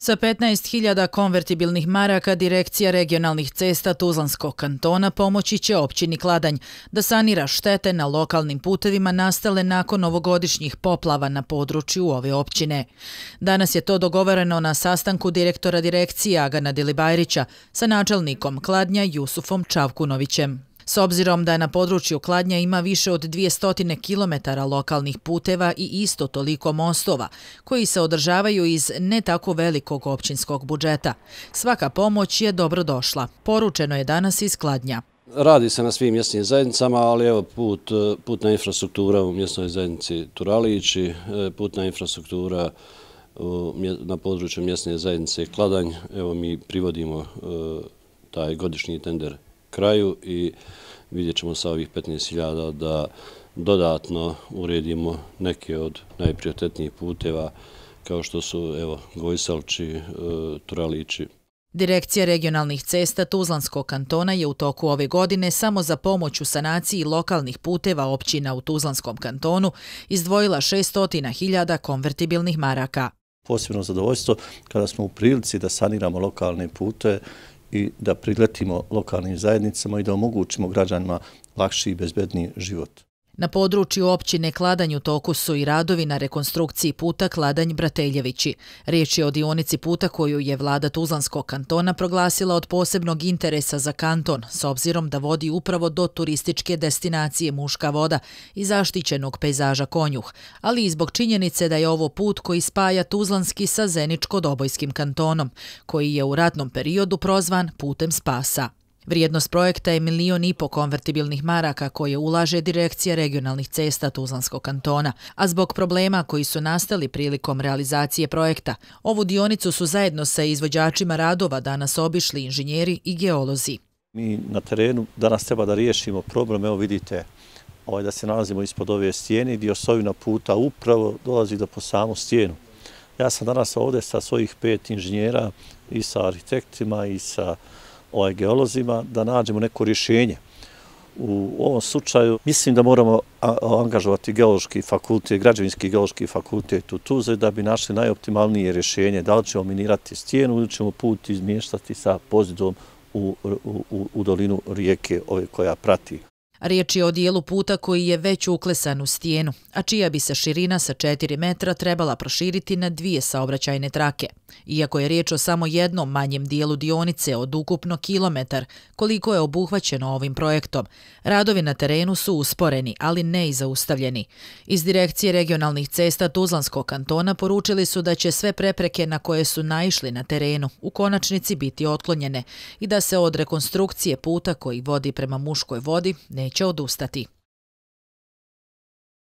Sa 15.000 konvertibilnih maraka Direkcija regionalnih cesta Tuzlanskog kantona pomoći će općini Kladanj da sanira štete na lokalnim putevima nastale nakon novogodišnjih poplava na području ove općine. Danas je to dogovoreno na sastanku direktora direkcije Agana Dilibajrića sa načelnikom Kladnja Jusufom Čavkunovićem. S obzirom da je na području Kladnja ima više od 200 km lokalnih puteva i isto toliko mostova, koji se održavaju iz ne tako velikog općinskog budžeta, svaka pomoć je dobro došla. Poručeno je danas iz Kladnja. Radi se na svim mjestnim zajednicama, ali evo put, e, putna infrastruktura u mjestnoj zajednici Turalići, e, putna infrastruktura na području mjestne zajednice Kladanj, evo mi privodimo e, taj godišnji tender kraju i vidjet ćemo sa ovih 15.000 da dodatno uredimo neke od najprioritetnijih puteva kao što su evo, Gojsalči, e, Turalići. Direkcija regionalnih cesta Tuzlanskog kantona je u toku ove godine samo za pomoć u sanaciji lokalnih puteva općina u Tuzlanskom kantonu izdvojila 600.000 konvertibilnih maraka. Posebno zadovoljstvo kada smo u prilici da saniramo lokalne pute i da priletimo lokalnim zajednicama i da omogućimo građanima lakši i bezbedni život. Na području općine Kladanj u toku su i radovi na rekonstrukciji puta Kladanj-Brateljevići. Riječ je o dionici puta koju je vlada Tuzlanskog kantona proglasila od posebnog interesa za kanton, s obzirom da vodi upravo do turističke destinacije Muška voda i zaštićenog pejzaža Konjuh, ali i zbog činjenice da je ovo put koji spaja Tuzlanski sa Zeničko-Dobojskim kantonom, koji je u ratnom periodu prozvan putem spasa. Vrijednost projekta je milion i po konvertibilnih maraka koje ulaže Direkcija regionalnih cesta Tuzlanskog kantona, a zbog problema koji su nastali prilikom realizacije projekta, ovu dionicu su zajedno sa izvođačima radova danas obišli inženjeri i geolozi. Mi na terenu danas treba da riješimo problem, evo vidite ovaj, da se nalazimo ispod ove stijene gdje osovina puta upravo dolazi do po samu stijenu. Ja sam danas ovdje sa svojih pet inženjera i sa arhitektima i sa inženjerima ovaj, geolozima da nađemo neko rješenje. U ovom slučaju mislim da moramo angažovati geološki fakultet, građevinski geološki fakultet u Tuzoj da bi našli najoptimalnije rješenje da li ćemo minirati stijenu ili ćemo put izmještati sa pozidom u, u, u dolinu rijeke ove koja prati. Riječ je o dijelu puta koji je već uklesan u stijenu, a čija bi se širina sa 4 metra trebala proširiti na dvije saobraćajne trake. Iako je riječ o samo jednom manjem dijelu dionice od ukupno kilometar koliko je obuhvaćeno ovim projektom, radovi na terenu su usporeni, ali ne i zaustavljeni. Iz Direkcije regionalnih cesta Tuzlanskog kantona poručili su da će sve prepreke na koje su naišli na terenu u konačnici biti otklonjene i da se od rekonstrukcije puta koji vodi prema muškoj vodi ne neće odustati.